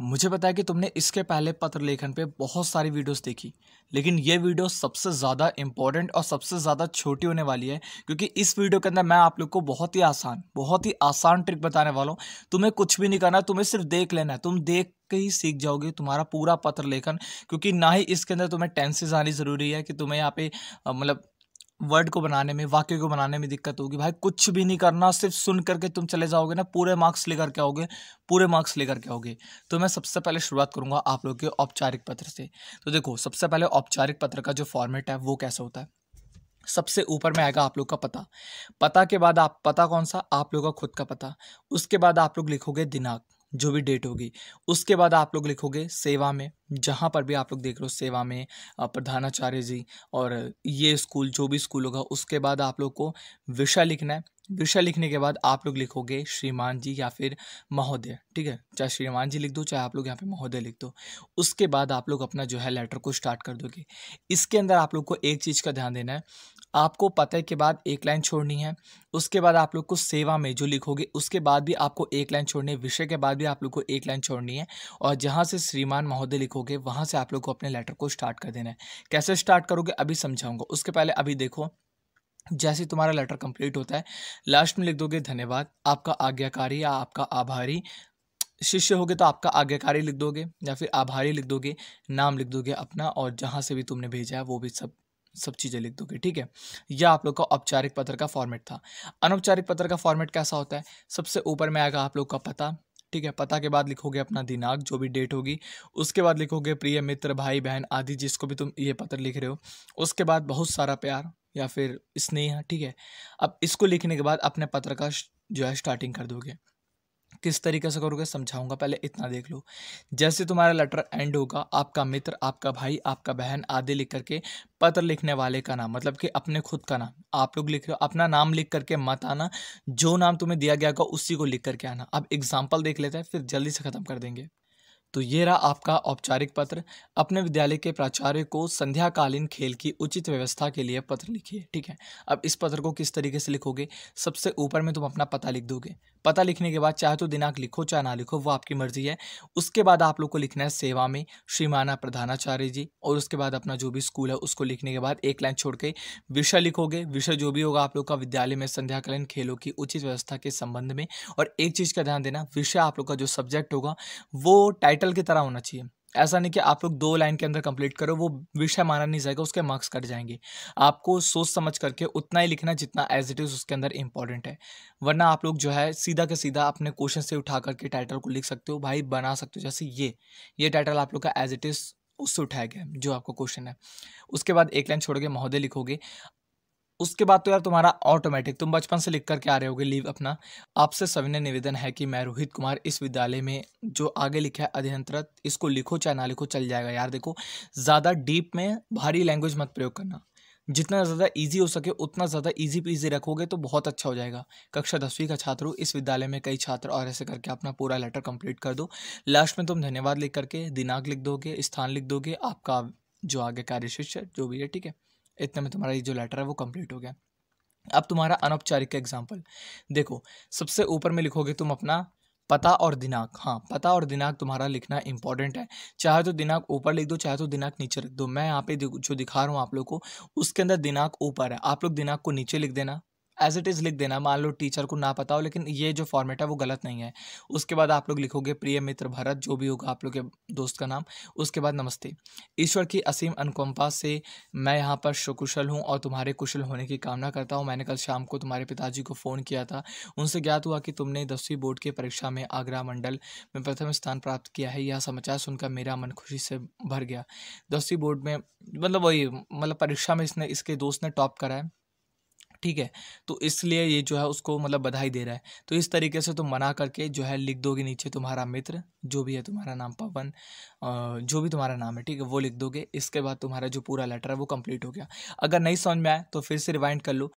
मुझे पता है कि तुमने इसके पहले पत्र लेखन पे बहुत सारी वीडियोस देखी लेकिन ये वीडियो सबसे ज़्यादा इंपॉर्टेंट और सबसे ज़्यादा छोटी होने वाली है क्योंकि इस वीडियो के अंदर मैं आप लोग को बहुत ही आसान बहुत ही आसान ट्रिक बताने वाला हूँ तुम्हें कुछ भी नहीं करना तुम्हें सिर्फ देख लेना है तुम देख के ही सीख जाओगे तुम्हारा पूरा पत्र लेखन क्योंकि ना ही इसके अंदर तुम्हें टेंसेज आनी ज़रूरी है कि तुम्हें यहाँ पे मतलब वर्ड को बनाने में वाक्य को बनाने में दिक्कत होगी भाई कुछ भी नहीं करना सिर्फ सुन करके तुम चले जाओगे ना पूरे मार्क्स लेकर के आओगे पूरे मार्क्स लेकर के आओगे तो मैं सबसे पहले शुरुआत करूँगा आप लोग के औपचारिक पत्र से तो देखो सबसे पहले औपचारिक पत्र का जो फॉर्मेट है वो कैसा होता है सबसे ऊपर में आएगा आप लोग का पता पता के बाद आप पता कौन सा आप लोग का खुद का पता उसके बाद आप लोग लिखोगे दिनांक जो भी डेट होगी उसके बाद आप लोग लिखोगे सेवा में जहाँ पर भी आप लोग देख रहे हो सेवा में प्रधानाचार्य जी और ये स्कूल जो भी स्कूल होगा उसके बाद आप लोग को विषय लिखना है विषय लिखने के बाद आप लोग लिखोगे श्रीमान जी या फिर महोदय ठीक है चाहे श्रीमान जी लिख दो चाहे आप लोग यहाँ पे महोदय लिख दो उसके बाद आप लोग अपना जो है लेटर को स्टार्ट कर दोगे इसके अंदर आप लोग को एक चीज़ का ध्यान देना है आपको पते के बाद एक लाइन छोड़नी है उसके बाद आप लोग को सेवा में जो लिखोगे उसके बाद भी आपको एक लाइन छोड़नी है विषय के बाद भी आप लोग को एक लाइन छोड़नी है और जहाँ से श्रीमान महोदय लिखोगे वहाँ से आप लोग को अपने लेटर को स्टार्ट कर देना है कैसे स्टार्ट करोगे अभी समझाऊंगा उसके पहले अभी देखो जैसे तुम्हारा लेटर कंप्लीट होता है लास्ट में लिख दोगे धन्यवाद आपका आज्ञाकारी या आपका आभारी शिष्य होगे तो आपका आज्ञाकारी लिख दोगे या फिर आभारी लिख दोगे नाम लिख दोगे अपना और जहाँ से भी तुमने भेजा है वो भी सब सब चीज़ें लिख दोगे ठीक है यह आप लोग का औपचारिक पत्र का फॉर्मेट था अनौपचारिक पत्र का फॉर्मेट कैसा होता है सबसे ऊपर में आएगा आप लोग का पता ठीक है पता के बाद लिखोगे अपना दिनांक जो भी डेट होगी उसके बाद लिखोगे प्रिय मित्र भाई बहन आदि जिसको भी तुम ये पत्र लिख रहे हो उसके बाद बहुत सारा प्यार या फिर स्नेहा ठीक है अब इसको लिखने के बाद अपने पत्र का जो है स्टार्टिंग कर दोगे किस तरीके से करोगे समझाऊंगा पहले इतना देख लो जैसे तुम्हारा लेटर एंड होगा आपका मित्र आपका भाई आपका बहन आदि लिख करके पत्र लिखने वाले का नाम मतलब कि अपने खुद का नाम आप लोग लिख रहे हो अपना नाम लिख करके मत आना जो नाम तुम्हें दिया गया होगा उसी को लिख करके आना अब एग्जाम्पल देख लेते हैं फिर जल्दी से ख़त्म कर देंगे तो ये रहा आपका औपचारिक पत्र अपने विद्यालय के प्राचार्य को संध्याकालीन खेल की उचित व्यवस्था के लिए पत्र लिखिए ठीक है अब इस पत्र को किस तरीके से लिखोगे सबसे ऊपर में तुम अपना पता लिख दोगे पता लिखने के बाद चाहे तो दिनांक लिखो चाहे ना लिखो वो आपकी मर्जी है उसके बाद आप लोग को लिखना है सेवा में श्रीमाना प्रधानाचार्य जी और उसके बाद अपना जो भी स्कूल है उसको लिखने के बाद एक लाइन छोड़ के विषय लिखोगे विषय जो भी होगा आप लोग का विद्यालय में संध्याकालीन खेलों की उचित व्यवस्था के संबंध में और एक चीज़ का ध्यान देना विषय आप लोग का जो सब्जेक्ट होगा वो टाइट टाइटल की तरह होना चाहिए ऐसा नहीं कि आप लोग दो लाइन के अंदर कंप्लीट करो वो विषय माना नहीं जाएगा उसके मार्क्स कट जाएंगे आपको सोच समझ करके उतना ही लिखना जितना एज इट इज़ उसके अंदर इंपॉर्टेंट है वरना आप लोग जो है सीधा के सीधा अपने क्वेश्चन से उठा करके टाइटल को लिख सकते हो भाई बना सकते हो जैसे ये ये टाइटल आप लोग का एज इट इज़ उससे उठाया गया जो आपका क्वेश्चन है उसके बाद एक लाइन छोड़ के महोदय लिखोगे उसके बाद तो यार तुम्हारा ऑटोमेटिक तुम बचपन से लिख करके आ रहे होगे लीव अपना आपसे सविनय निवेदन है कि मैं रोहित कुमार इस विद्यालय में जो आगे लिखा है अध्ययनरत इसको लिखो चाहे ना लिखो चल जाएगा यार देखो ज़्यादा डीप में भारी लैंग्वेज मत प्रयोग करना जितना ज़्यादा इजी हो सके उतना ज़्यादा इजी पीजी रखोगे तो बहुत अच्छा हो जाएगा कक्षा दसवीं का छात्र हो इस विद्यालय में कई छात्र और ऐसे करके अपना पूरा लेटर कंप्लीट कर दो लास्ट में तुम धन्यवाद लिख करके दिनांक लिख दोगे स्थान लिख दोगे आपका जो आगे कार्य शिष्य जो भी है ठीक है इतने में तुम्हारा ये जो लेटर है वो कंप्लीट हो गया अब तुम्हारा अनौपचारिक एग्जाम्पल देखो सबसे ऊपर में लिखोगे तुम अपना पता और दिनांक हाँ पता और दिनांक तुम्हारा लिखना इंपॉर्टेंट है चाहे तो दिनांक ऊपर लिख दो चाहे तो दिनांक नीचे रख दो मैं यहाँ पे जो दिखा रहा हूँ आप लोग को उसके अंदर दिनांक ऊपर है आप लोग दिनांक को नीचे लिख देना एज इट इज़ लिख देना मान लो टीचर को ना पता हो लेकिन ये जो फॉर्मेट है वो गलत नहीं है उसके बाद आप लोग लिखोगे प्रिय मित्र भरत जो भी होगा आप लोग के दोस्त का नाम उसके बाद नमस्ते ईश्वर की असीम अनुकंपा से मैं यहाँ पर सुकुशल हूँ और तुम्हारे कुशल होने की कामना करता हूँ मैंने कल शाम को तुम्हारे पिताजी को फ़ोन किया था उनसे ज्ञात हुआ कि तुमने दसवीं बोर्ड की परीक्षा में आगरा मंडल में प्रथम स्थान प्राप्त किया है यह समाचार सुनकर मेरा मन खुशी से भर गया दसवीं बोर्ड में मतलब वही मतलब परीक्षा में इसने इसके दोस्त ने टॉप करा है ठीक है तो इसलिए ये जो है उसको मतलब बधाई दे रहा है तो इस तरीके से तुम तो मना करके जो है लिख दोगे नीचे तुम्हारा मित्र जो भी है तुम्हारा नाम पवन जो भी तुम्हारा नाम है ठीक है वो लिख दोगे इसके बाद तुम्हारा जो पूरा लेटर है वो कंप्लीट हो गया अगर नहीं समझ में आए तो फिर से रिवाइंड कर लो